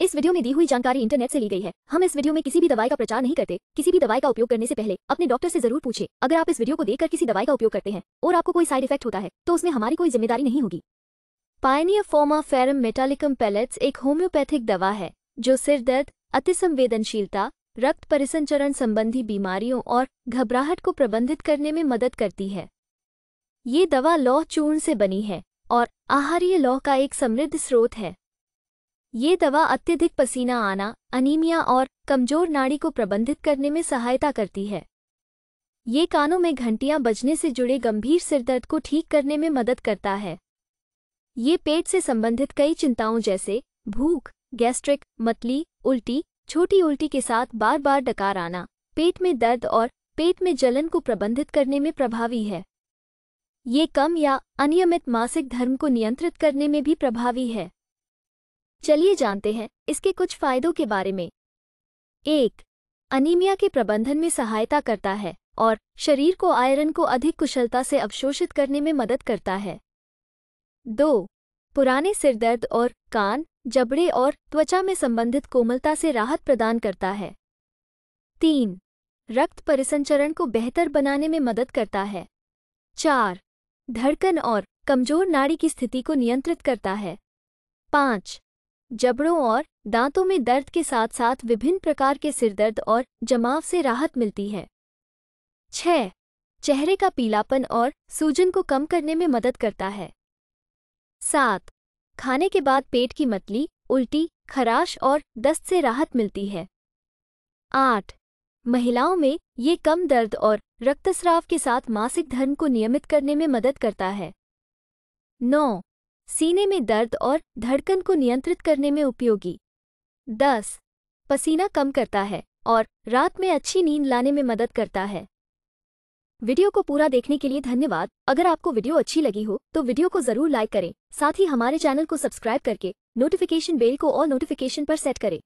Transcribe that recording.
इस वीडियो में दी हुई जानकारी इंटरनेट से ली गई है हम इस वीडियो में किसी भी दवाई का प्रचार नहीं करते किसी भी दवाई का उपयोग करने से पहले अपने डॉक्टर से जरूर पूछे अगर आप इस वीडियो को देखकर किसी दवाई का उपयोग करते हैं और आपको कोई साइड इफेक्ट होता है तो उसमें हमारी कोई जिम्मेदारी नहीं होगी Pioneer Pharma Ferrum Metallicum pellets एक होम्योपैथिक दवा है जो सिर दर्द अति संवेदनशीलता रक्त परिसंचरण संबंधी बीमारियों और घबराहट को प्रबंधित करने में मदद करती है ये दवा लौह चूर्ण से बनी है और आहारीय लौह का एक समृद्ध स्रोत है ये दवा अत्यधिक पसीना आना अनीमिया और कमजोर नाड़ी को प्रबंधित करने में सहायता करती है ये कानों में घंटियां बजने से जुड़े गंभीर सिरदर्द को ठीक करने में मदद करता है ये पेट से संबंधित कई चिंताओं जैसे भूख गैस्ट्रिक मतली उल्टी छोटी उल्टी के साथ बार बार डकार आना पेट में दर्द और पेट में जलन को प्रबंधित करने में प्रभावी है ये कम या अनियमित मासिक धर्म को नियंत्रित करने में भी प्रभावी है चलिए जानते हैं इसके कुछ फायदों के बारे में एक अनीमिया के प्रबंधन में सहायता करता है और शरीर को आयरन को अधिक कुशलता से अवशोषित करने में मदद करता है दो पुराने सिरदर्द और कान जबड़े और त्वचा में संबंधित कोमलता से राहत प्रदान करता है तीन रक्त परिसंचरण को बेहतर बनाने में मदद करता है चार धड़कन और कमजोर नाड़ी की स्थिति को नियंत्रित करता है पाँच जबड़ों और दांतों में दर्द के साथ साथ विभिन्न प्रकार के सिरदर्द और जमाव से राहत मिलती है छह चेहरे का पीलापन और सूजन को कम करने में मदद करता है सात खाने के बाद पेट की मतली उल्टी खराश और दस्त से राहत मिलती है आठ महिलाओं में ये कम दर्द और रक्तस्राव के साथ मासिक धर्म को नियमित करने में मदद करता है नौ सीने में दर्द और धड़कन को नियंत्रित करने में उपयोगी दस पसीना कम करता है और रात में अच्छी नींद लाने में मदद करता है वीडियो को पूरा देखने के लिए धन्यवाद अगर आपको वीडियो अच्छी लगी हो तो वीडियो को जरूर लाइक करें साथ ही हमारे चैनल को सब्सक्राइब करके नोटिफिकेशन बेल को ऑल नोटिफिकेशन पर सेट करें